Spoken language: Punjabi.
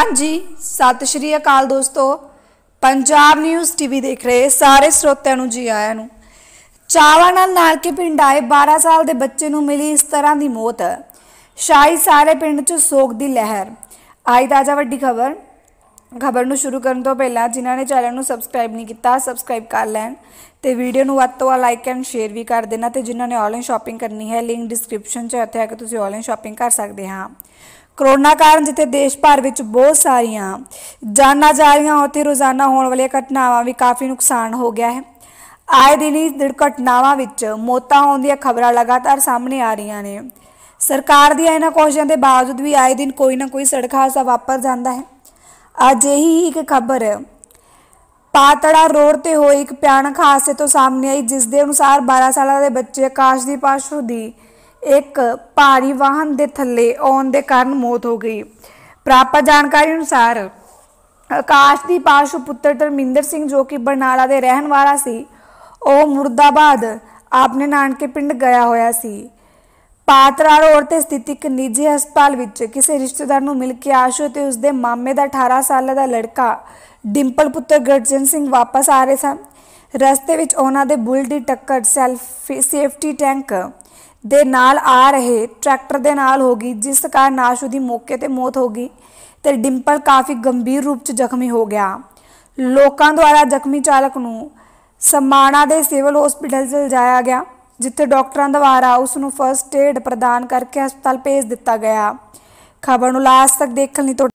ਹਾਂਜੀ ਸਤਿ ਸ਼੍ਰੀ ਅਕਾਲ ਦੋਸਤੋ ਪੰਜਾਬ ਨਿਊਜ਼ ਟੀਵੀ ਦੇਖ ਰਹੇ ਸਾਰੇ ਸਰੋਤਿਆਂ ਨੂੰ ਜੀ ਆਇਆਂ ਨੂੰ ਚਾਵਾ ਨਾਲ ਕੇ ਪਿੰਡ ਆਏ 12 ਸਾਲ ਦੇ ਬੱਚੇ ਨੂੰ ਮਿਲੀ ਇਸ ਤਰ੍ਹਾਂ ਦੀ ਮੌਤ ਸ਼ਾਇਦ ਸਾਰੇ ਪਿੰਡ 'ਚ ਸੋਗ ਦੀ ਲਹਿਰ ਆਈ ਤਾਜ਼ਾ ਵੱਡੀ ਖਬਰ ਖਬਰ ਨੂੰ ਸ਼ੁਰੂ ਕਰਨ ਤੋਂ ਪਹਿਲਾਂ ਜਿਨ੍ਹਾਂ ਨੇ ਚੈਨਲ ਨੂੰ ਸਬਸਕ੍ਰਾਈਬ ਨਹੀਂ ਕੀਤਾ ਸਬਸਕ੍ਰਾਈਬ ਕਰ ਲੈਣ ਤੇ ਵੀਡੀਓ ਨੂੰ ਵੱਧ ਤੋਂ ਵੱਧ ਲਾਈਕ ਐਂਡ ਸ਼ੇਅਰ ਵੀ ਕਰ ਦੇਣਾ ਤੇ ਜਿਨ੍ਹਾਂ ਨੇ ਆਨਲਾਈਨ ਸ਼ਾਪਿੰਗ ਕਰਨੀ ਹੈ ਲਿੰਕ ਡਿਸਕ੍ਰਿਪਸ਼ਨ 'ਚ ਹੈ ਕਿ ਤੁਸੀਂ ਆਨਲਾਈਨ ਸ਼ਾਪਿੰਗ ਕਰ ਸਕਦੇ ਹਾਂ ਕਰੋਨਾ ਕਾਰਨ ਜਿੱਥੇ ਦੇਸ਼ ਭਰ ਵਿੱਚ ਬਹੁਤ ਸਾਰੀਆਂ ਜਾਨਾਂ ਜਾ ਰਹੀਆਂ ਉੱਥੇ ਰੋਜ਼ਾਨਾ ਹੋਣ ਵਾਲੀਆਂ ਘਟਨਾਵਾਂ ਵੀ ਕਾਫੀ ਨੁਕਸਾਨ ਹੋ ਗਿਆ ਹੈ ਆਏ ਦਿਨ ਹੀ ਦੁਰਘਟਨਾਵਾਂ ਵਿੱਚ ਮੌਤਾਂ ਹੋਣ ਦੀਆਂ ਖਬਰਾਂ ਲਗਾਤਾਰ ਸਾਹਮਣੇ ਆ ਰਹੀਆਂ ਨੇ ਸਰਕਾਰ ਦੀਆਂ ਇਹਨਾਂ ਕੋਸ਼ਿਸ਼ਾਂ ਦੇ ਬਾਵਜੂਦ ਵੀ ਆਏ ਦਿਨ ਕੋਈ ਨਾ ਕੋਈ ਸੜਕ ਹਾਦਸਾ ਵਾਪਰ ਜਾਂਦਾ ਹੈ ਅੱਜ ਹੀ ਇੱਕ ਖਬਰ ਪਾਤੜਾ ਰੋਡ ਤੇ ਹੋਏ ਇੱਕ ਭਿਆਨਕ ਹਾਦਸੇ ਤੋਂ ਸਾਹਮਣੇ ਆਈ ਜਿਸ ਦੇ ਅਨੁਸਾਰ 12 ਸਾਲਾਂ ਦੇ ਬੱਚੇ ਆਕਾਸ਼ਦੀਪ ਆਸ਼ੂ ਦੀ ਇੱਕ ਭਾਰੀ ਵਾਹਨ ਦੇ ਥੱਲੇ ਆਉਣ ਦੇ ਕਾਰਨ ਮੌਤ ਹੋ ਗਈ ਪ੍ਰਾਪਤ ਜਾਣਕਾਰੀ ਅਨੁਸਾਰ ਆਕਾਸ਼ ਦੀ ਪਾਸ਼ੂ ਪੁੱਤਰ ਤਰਮਿੰਦਰ ਸਿੰਘ ਜੋ ਕਿ ਬਰਨਾਲਾ ਦੇ ਰਹਿਣ ਵਾਲਾ ਸੀ ਉਹ ਮੁਰਦਾਬਾਦ ਆਪਣੇ ਨਾਨਕੇ ਪਿੰਡ ਗਿਆ ਹੋਇਆ ਸੀ ਪਾਤਰਾਰ ਔਰ ਤੇ ਸਥਿਤ ਇੱਕ ਨਿੱਜੀ ਹਸਪਤਾਲ ਵਿੱਚ ਕਿਸੇ ਰਿਸ਼ਤੇਦਾਰ ਨੂੰ ਮਿਲ ਕੇ ਆਸ਼ੂ ਤੇ ਉਸਦੇ ਮਾਮੇ ਦਾ 18 ਸਾਲ ਦਾ ਲੜਕਾ ਡਿੰਪਲ ਪੁੱਤਰ ਗਰਜਨ ਸਿੰਘ ਵਾਪਸ ਆ ਰਹੇ ਸਨ ਰਸਤੇ ਵਿੱਚ ਉਹਨਾਂ ਦੇ ਬੁੱਲ ਦੀ ਟੱਕਰ ਸੈਲਫ ਸੇਫਟੀ ਟੈਂਕ ਦੇ ਨਾਲ ਆ ਰਹੇ ਟਰੈਕਟਰ ਦੇ ਨਾਲ ਹੋ ਗਈ ਜਿਸ ਕਾਰਨ ਆਸ਼ੂ ਦੀ ਮੌਕੇ ਤੇ ਮੌਤ ਹੋ ਗਈ ਤੇ ਡਿੰਪਲ ਕਾਫੀ ਗੰਭੀਰ ਰੂਪ ਚ ਜ਼ਖਮੀ ਹੋ ਗਿਆ ਲੋਕਾਂ ਦੁਆਰਾ ਜ਼ਖਮੀ ਚਾਲਕ ਨੂੰ ਸਮਾਣਾ ਦੇ ਸਿਵਲ ਹਸਪੀਟਲ 'ਚ ਲਿਜਾਇਆ ਗਿਆ ਜਿੱਥੇ ਡਾਕਟਰਾਂ ਦੁਆਰਾ ਉਸ ਨੂੰ ਫਰਸਟ ਏਡ ਪ੍ਰਦਾਨ ਕਰਕੇ ਹਸਪਤਾਲ ਭੇਜ ਦਿੱਤਾ ਗਿਆ ਖਬਰ ਨੂੰ ਲਾਸਟ ਤੱਕ ਦੇਖਣ ਲਈ